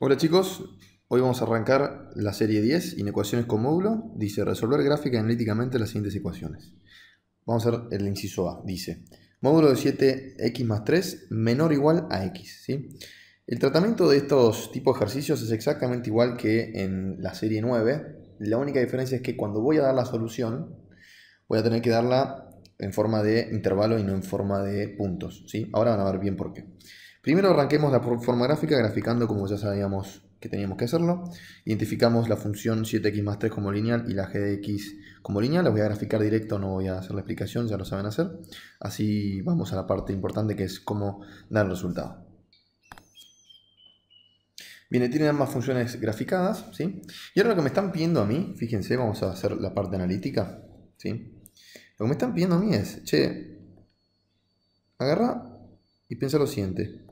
Hola chicos, hoy vamos a arrancar la serie 10, inecuaciones con módulo. Dice resolver gráfica y analíticamente las siguientes ecuaciones. Vamos a hacer el inciso A. Dice módulo de 7x más 3 menor o igual a x. El tratamiento de estos tipos de ejercicios es exactamente igual que en la serie 9. La única diferencia es que cuando voy a dar la solución, voy a tener que darla en forma de intervalo y no en forma de puntos. Ahora van a ver bien por qué. Primero arranquemos la forma gráfica graficando como ya sabíamos que teníamos que hacerlo. Identificamos la función 7x más 3 como lineal y la g de x como lineal. La voy a graficar directo, no voy a hacer la explicación, ya lo saben hacer. Así vamos a la parte importante que es cómo dar el resultado. Bien, tienen ambas funciones graficadas, ¿sí? Y ahora lo que me están pidiendo a mí, fíjense, vamos a hacer la parte analítica, ¿sí? Lo que me están pidiendo a mí es, che, agarra y piensa lo siguiente.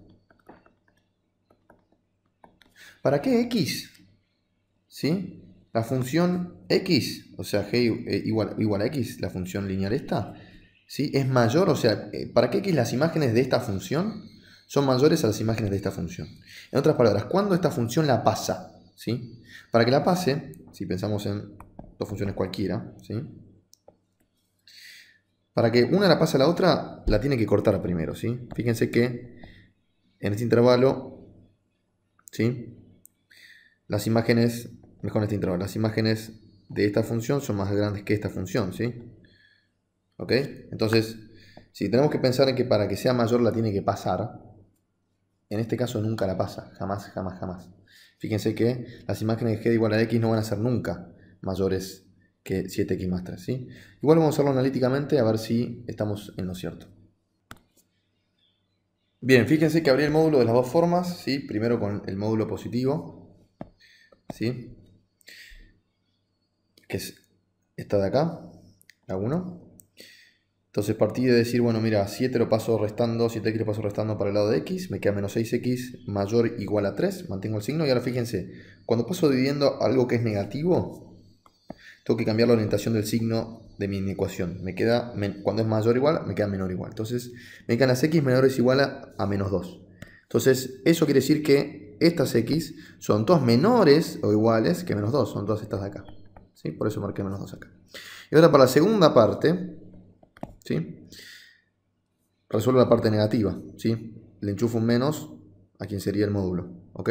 ¿Para qué x? ¿Sí? La función x, o sea, g eh, igual, a x, la función lineal esta, ¿sí? es mayor, o sea, eh, ¿para qué x las imágenes de esta función son mayores a las imágenes de esta función? En otras palabras, ¿cuándo esta función la pasa? ¿Sí? Para que la pase, si pensamos en dos funciones cualquiera, ¿sí? Para que una la pase a la otra, la tiene que cortar primero, ¿sí? Fíjense que en este intervalo, ¿sí? Las imágenes, mejor este las imágenes de esta función son más grandes que esta función, ¿sí? ¿Ok? Entonces, si tenemos que pensar en que para que sea mayor la tiene que pasar, en este caso nunca la pasa, jamás, jamás, jamás. Fíjense que las imágenes de g igual a x no van a ser nunca mayores que 7x más 3. ¿sí? Igual vamos a hacerlo analíticamente a ver si estamos en lo cierto. Bien, fíjense que abrí el módulo de las dos formas, ¿sí? primero con el módulo positivo ¿sí? Que es esta de acá, la 1. Entonces partí de decir, bueno, mira, 7 lo paso restando, 7x lo paso restando para el lado de x, me queda menos 6x mayor igual a 3, mantengo el signo y ahora fíjense, cuando paso dividiendo algo que es negativo, tengo que cambiar la orientación del signo de mi ecuación. Me queda, cuando es mayor o igual, me queda menor o igual. Entonces me quedan las x es igual a, a menos 2. Entonces eso quiere decir que estas x son todas menores o iguales que menos 2, son todas estas de acá. ¿sí? Por eso marqué menos 2 acá. Y ahora para la segunda parte, ¿sí? resuelvo la parte negativa. ¿sí? Le enchufo un menos a quien sería el módulo. ¿ok?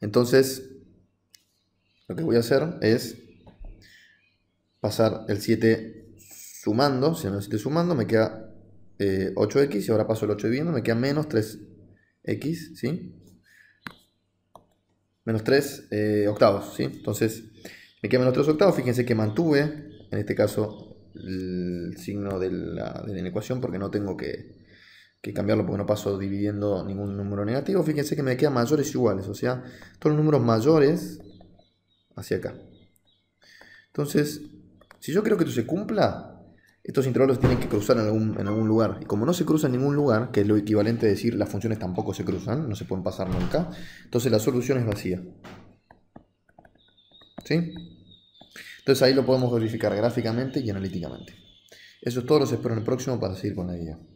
Entonces, lo que voy a hacer es pasar el 7 sumando, si no el 7 sumando, me queda 8x eh, y ahora paso el 8 dividiendo, me queda menos 3 X, ¿sí? Menos 3 eh, octavos, ¿sí? Entonces, me queda menos 3 octavos. Fíjense que mantuve, en este caso, el signo de la, de la ecuación porque no tengo que, que cambiarlo porque no paso dividiendo ningún número negativo. Fíjense que me queda mayores iguales, o sea, todos los números mayores hacia acá. Entonces, si yo creo que esto se cumpla, estos intervalos tienen que cruzar en algún, lugar. Y como no se cruzan en ningún lugar, que es lo equivalente a decir las funciones tampoco se cruzan, no se pueden pasar nunca, entonces la solución es vacía. ¿Sí? Entonces ahí lo podemos verificar gráficamente y analíticamente. Eso es todo, los espero en el próximo para seguir con la guía.